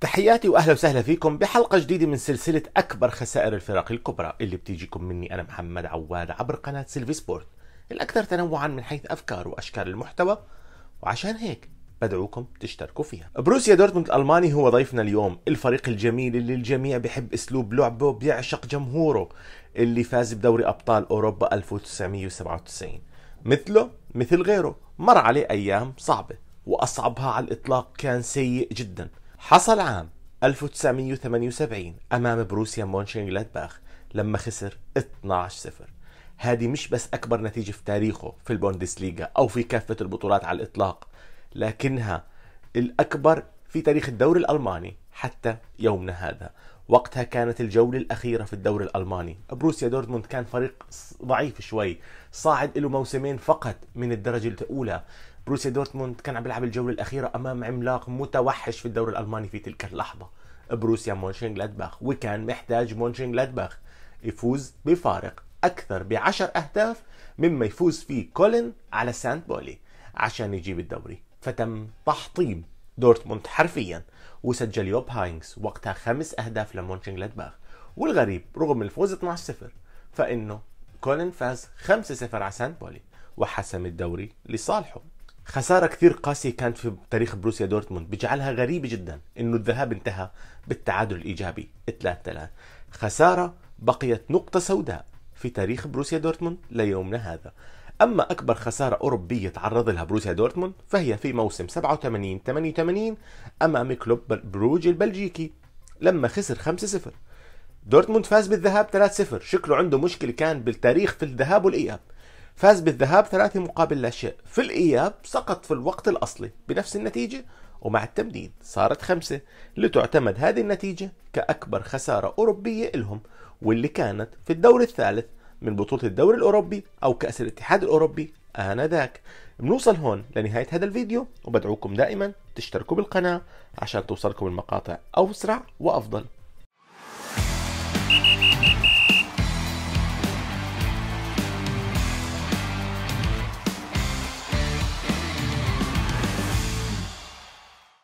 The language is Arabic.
تحياتي واهلا وسهلا فيكم بحلقه جديده من سلسله اكبر خسائر الفرق الكبرى اللي بتيجيكم مني انا محمد عواد عبر قناه سيلفي سبورت الاكثر تنوعا من حيث افكار واشكال المحتوى وعشان هيك بدعوكم تشتركوا فيها. بروسيا دورتموند الالماني هو ضيفنا اليوم، الفريق الجميل اللي الجميع بحب اسلوب لعبه بيعشق جمهوره اللي فاز بدوري ابطال اوروبا 1997 مثله مثل غيره مر عليه ايام صعبه واصعبها على الاطلاق كان سيء جدا حصل عام 1978 أمام بروسيا مونشنغلادباخ لما خسر 12-0 هذه مش بس أكبر نتيجة في تاريخه في البوندسليغا أو في كافة البطولات على الإطلاق لكنها الأكبر في تاريخ الدوري الألماني حتى يومنا هذا وقتها كانت الجولة الأخيرة في الدوري الألماني بروسيا دورتموند كان فريق ضعيف شوي صاعد له موسمين فقط من الدرجة الأولى بروسيا دورتموند كان عم بيلعب الجوله الاخيره امام عملاق متوحش في الدوري الالماني في تلك اللحظه بروسيا لادباخ وكان محتاج لادباخ يفوز بفارق اكثر بعشر اهداف مما يفوز فيه كولن على سانت بولي عشان يجيب الدوري فتم تحطيم دورتموند حرفيا وسجل يوب هاينكس وقتها خمس اهداف لادباخ والغريب رغم الفوز 12-0 فانه كولن فاز 5-0 على سانت بولي وحسم الدوري لصالحه خسارة كثير قاسية كانت في تاريخ بروسيا دورتموند بجعلها غريبة جدا انه الذهاب انتهى بالتعادل الايجابي 3 3 خسارة بقيت نقطة سوداء في تاريخ بروسيا دورتموند ليومنا هذا اما اكبر خسارة اوروبية تعرض لها بروسيا دورتموند فهي في موسم 87 88 امام كلوب بروج البلجيكي لما خسر 5-0 دورتموند فاز بالذهاب 3-0 شكله عنده مشكلة كان بالتاريخ في الذهاب والاياب فاز بالذهاب ثلاثة مقابل لا شيء في الإياب سقط في الوقت الأصلي بنفس النتيجة ومع التمديد صارت خمسة لتعتمد هذه النتيجة كأكبر خسارة أوروبية لهم واللي كانت في الدور الثالث من بطولة الدوري الأوروبي أو كأس الاتحاد الأوروبي آنذاك بنوصل هون لنهاية هذا الفيديو وبدعوكم دائما تشتركوا بالقناة عشان توصلكم المقاطع أسرع وأفضل